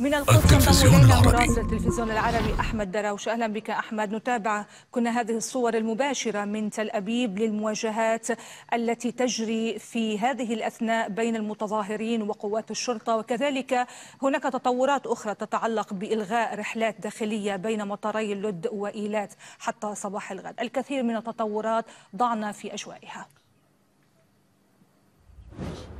من القدس التلفزيون العربي مراسل التلفزيون العربي احمد دراوش اهلا بك احمد نتابع كنا هذه الصور المباشره من تل ابيب للمواجهات التي تجري في هذه الاثناء بين المتظاهرين وقوات الشرطه وكذلك هناك تطورات اخرى تتعلق بالغاء رحلات داخليه بين مطاري اللد وايلات حتى صباح الغد الكثير من التطورات ضعنا في اجوائها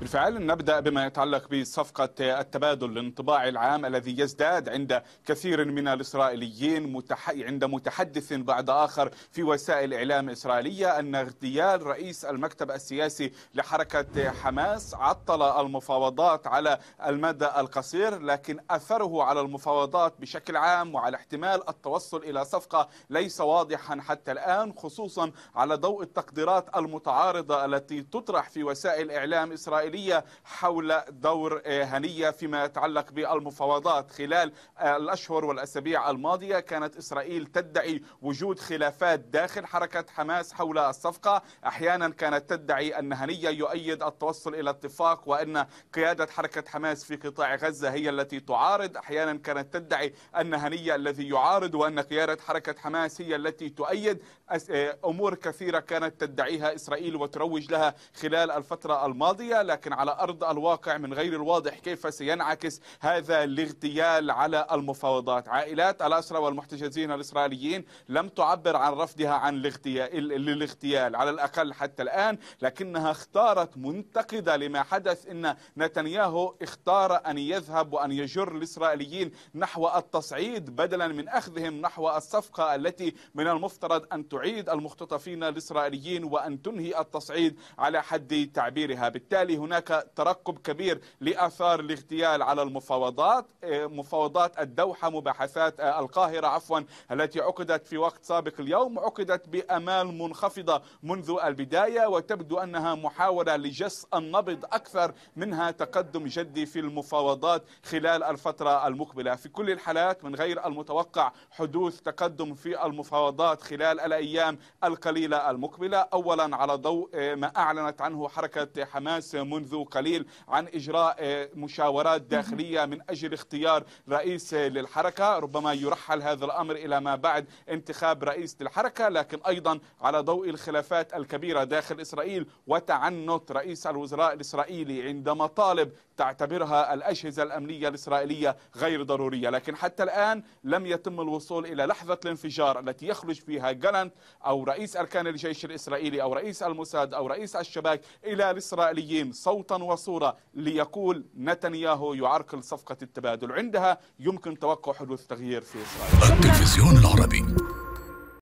بالفعل نبدا بما يتعلق بصفقه التبادل الانطباعي العام الذي يزداد عند كثير من الاسرائيليين متح... عند متحدث بعد اخر في وسائل اعلام اسرائيليه ان اغتيال رئيس المكتب السياسي لحركه حماس عطل المفاوضات على المدى القصير لكن اثره على المفاوضات بشكل عام وعلى احتمال التوصل الى صفقه ليس واضحا حتى الان خصوصا على ضوء التقديرات المتعارضه التي تطرح في وسائل اعلام اسرائيليه الإسرائيلية حول دور آه، هنية فيما يتعلق بالمفاوضات خلال آه، الأشهر والأسابيع الماضية كانت إسرائيل تدعي وجود خلافات داخل حركة حماس حول الصفقة أحيانا كانت تدعي أن هنية يؤيد التوصل إلى اتفاق وأن قيادة حركة حماس في قطاع غزة هي التي تعارض أحيانا كانت تدعي أن هنية الذي يعارض وأن قيادة حركة حماس هي التي تؤيد آه، أمور كثيرة كانت تدعيها إسرائيل وتروج لها خلال الفترة الماضية لكن لكن على أرض الواقع من غير الواضح كيف سينعكس هذا الاغتيال على المفاوضات عائلات الأسرى والمحتجزين الإسرائيليين لم تعبر عن رفضها عن الاغتيال للاغتيال على الأقل حتى الآن لكنها اختارت منتقدة لما حدث إن نتنياهو اختار أن يذهب وأن يجر الإسرائيليين نحو التصعيد بدلا من أخذهم نحو الصفقة التي من المفترض أن تعيد المختطفين الإسرائيليين وأن تنهي التصعيد على حد تعبيرها بالتالي هنا هناك ترقب كبير لآثار الاغتيال على المفاوضات آه، مفاوضات الدوحة مباحثات آه، القاهرة عفوا التي عقدت في وقت سابق اليوم عقدت بأمال منخفضة منذ البداية وتبدو أنها محاولة لجس النبض أكثر منها تقدم جدي في المفاوضات خلال الفترة المقبلة في كل الحالات من غير المتوقع حدوث تقدم في المفاوضات خلال الأيام القليلة المقبلة أولا على ضوء آه، ما أعلنت عنه حركة حماس من منذ قليل عن إجراء آه، مشاورات داخلية من أجل اختيار رئيس آه، للحركة ربما يرحل هذا الأمر إلى ما بعد انتخاب رئيس للحركة لكن أيضا على ضوء الخلافات الكبيرة داخل إسرائيل وتعنت رئيس الوزراء الإسرائيلي عند مطالب تعتبرها الأجهزة الأمنية الإسرائيلية غير ضرورية لكن حتى الآن لم يتم الوصول إلى لحظة الانفجار التي يخرج فيها جالانت أو رئيس أركان الجيش الإسرائيلي أو رئيس الموساد أو رئيس الشباك إلى الإسرائيليين صوتا وصورة ليقول نتنياهو يعرقل صفقة التبادل عندها يمكن توقع حدوث تغيير في إسرائيل التلفزيون العربي